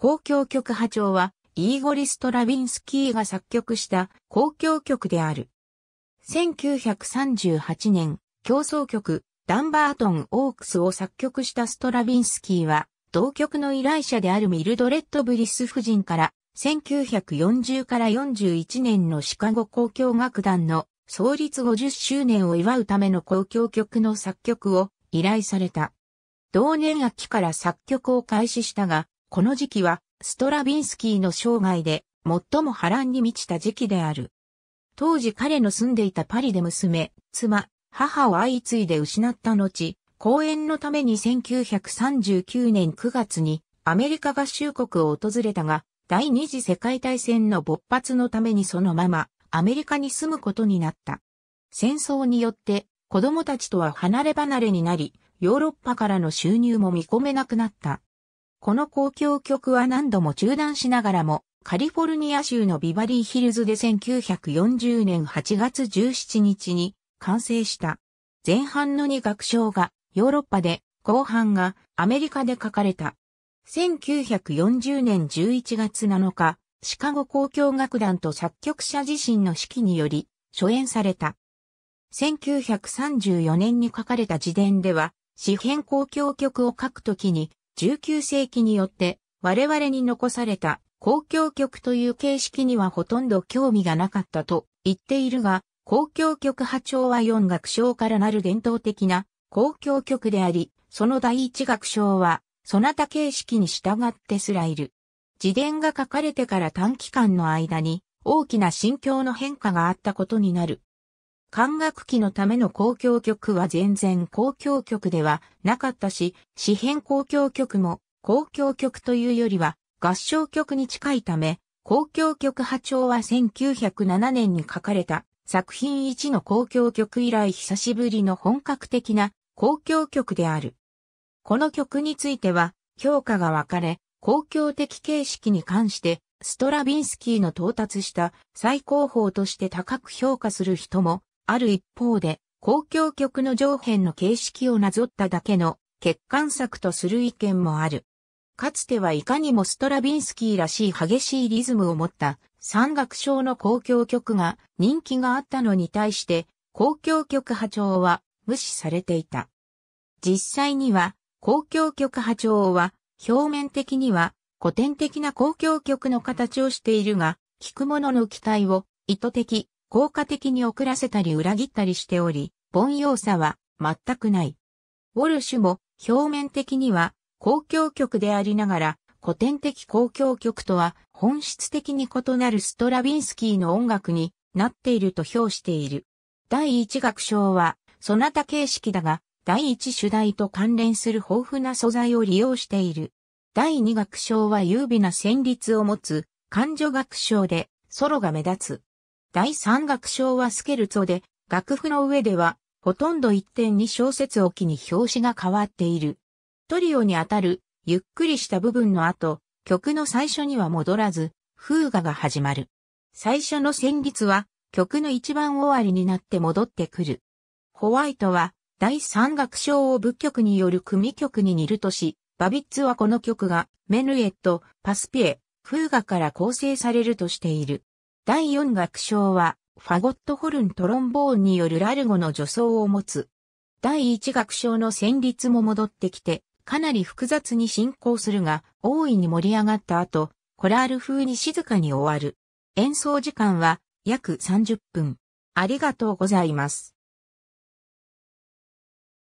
交響曲波長は、イーゴリ・ストラビンスキーが作曲した交響曲である。1938年、競争曲、ダンバートン・オークスを作曲したストラビンスキーは、同曲の依頼者であるミルドレッド・ブリス夫人から、1940から41年のシカゴ交響楽団の創立50周年を祝うための交響曲の作曲を依頼された。同年秋から作曲を開始したが、この時期はストラビンスキーの生涯で最も波乱に満ちた時期である。当時彼の住んでいたパリで娘、妻、母を相次いで失った後、講演のために1939年9月にアメリカ合衆国を訪れたが、第二次世界大戦の勃発のためにそのままアメリカに住むことになった。戦争によって子供たちとは離れ離れになり、ヨーロッパからの収入も見込めなくなった。この公共曲は何度も中断しながらも、カリフォルニア州のビバリーヒルズで1940年8月17日に完成した。前半の2楽章がヨーロッパで、後半がアメリカで書かれた。1940年11月7日、シカゴ公共楽団と作曲者自身の指揮により初演された。1934年に書かれた自伝では、詩編公共曲を書くときに19世紀によって我々に残された公共曲という形式にはほとんど興味がなかったと言っているが、公共曲波長は4楽章からなる伝統的な公共曲であり、その第一楽章は、そなた形式に従ってすらいる。自伝が書かれてから短期間の間に、大きな心境の変化があったことになる。管楽器のための公共曲は全然公共曲ではなかったし、詩編公共曲も公共曲というよりは合唱曲に近いため、公共曲波長は1907年に書かれた作品一の公共曲以来久しぶりの本格的な公共曲である。この曲については評価が分かれ、公共的形式に関してストラビンスキーの到達した最高峰として高く評価する人もある一方で、公共局の上辺の形式をなぞっただけの欠陥作とする意見もある。かつてはいかにもストラビンスキーらしい激しいリズムを持った山岳賞の公共曲が人気があったのに対して公共曲波長は無視されていた。実際には公共曲波長は表面的には古典的な公共曲の形をしているが、聞く者の期待を意図的効果的に遅らせたり裏切ったりしており、凡庸さは全くない。ウォルシュも表面的には公共曲でありながら、古典的公共曲とは本質的に異なるストラビンスキーの音楽になっていると評している。第一楽章は、そなた形式だが、第一主題と関連する豊富な素材を利用している。第二楽章は優美な旋律を持つ、感情楽章で、ソロが目立つ。第三楽章はスケルツォで、楽譜の上では、ほとんど一点に小節置きに表紙が変わっている。トリオにあたる、ゆっくりした部分の後、曲の最初には戻らず、風ガが始まる。最初の旋律は、曲の一番終わりになって戻ってくる。ホワイトは、第三楽章を仏曲による組曲に似るとし、バビッツはこの曲が、メヌエット、パスピエ、風ガから構成されるとしている。第4楽章は、ファゴットホルントロンボーンによるラルゴの助走を持つ。第1楽章の旋律も戻ってきて、かなり複雑に進行するが、大いに盛り上がった後、コラール風に静かに終わる。演奏時間は約30分。ありがとうございます。